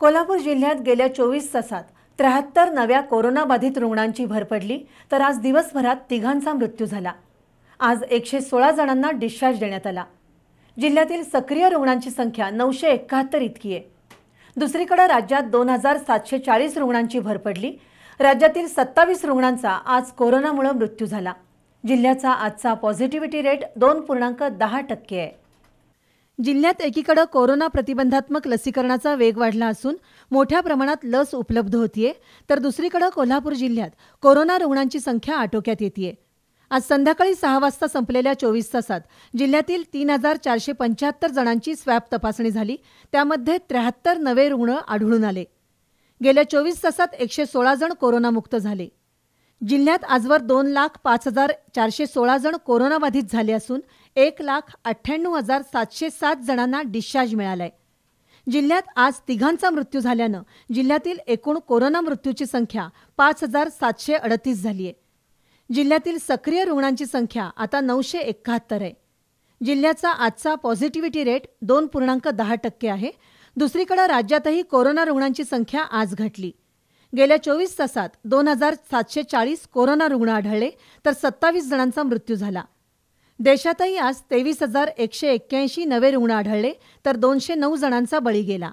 कोल्हापूर जिल्ह्यात गेल्या चोवीस तासात त्र्याहत्तर नव्या कोरोनाबाधित रुग्णांची भर पडली तर आज दिवसभरात तिघांचा मृत्यू झाला आज एकशे सोळा जणांना डिस्चार्ज देण्यात आला जिल्ह्यातील सक्रिय रुग्णांची संख्या नऊशे एकाहत्तर इतकी आहे दुसरीकडे राज्यात दोन हजार सातशे चाळीस रुग्णांची भर पडली राज्यातील सत्तावीस रुग्णांचा आज कोरोनामुळे मृत्यू झाला जिल्ह्याचा आजचा पॉझिटिव्हिटी रेट दोन पूर्णांक दहा टक्के आहे जिल्ह्यात एकीकडे कोरोना प्रतिबंधात्मक लसीकरणाचा वेग वाढला असून मोठ्या प्रमाणात लस उपलब्ध होतीये तर दुसरीकडे कोल्हापूर जिल्ह्यात कोरोना रुग्णांची संख्या आटोक्यात येते आज संध्याकाळी सहा वाजता संपलेल्या चोवीस तासात जिल्ह्यातील तीन हजार चारशे पंच्याहत्तर जणांची स्वॅब तपासणी झाली त्यामध्ये त्र्याहत्तर नवे रुग्ण आढळून आले गेल्या चोवीस तासात एकशे सोळा जण कोरोनामुक्त झाले जिल्ह्यात आजवर दोन लाख पाच हजार चारशे सोळा जण कोरोनाबाधित झाले असून एक लाख अठ्ठ्याण्णव हजार सातशे सात जणांना डिस्चार्ज मिळालाय जिल्ह्यात आज तिघांचा मृत्यू झाल्यानं जिल्ह्यातील एकूण कोरोना मृत्यूची संख्या पाच हजार सातशे अडतीस झाली आहे जिल्ह्यातील सक्रिय रुग्णांची संख्या आता नऊशे एकाहत्तर आहे जिल्ह्याचा आजचा पॉझिटिव्हिटी रेट दोन पूर्णांक दहा टक्के आहे दुसरीकडे राज्यातही कोरोना रुग्णांची संख्या आज घटली गेल्या चोवीस तासात दोन हजार सातशे चाळीस कोरोना रुग्ण आढळले तर सत्तावीस जणांचा मृत्यू झाला देशातही आज तेवीस हजार एकशे एक्क्याऐंशी नवे रुग्ण आढळले तर दोनशे नऊ जणांचा बळी गेला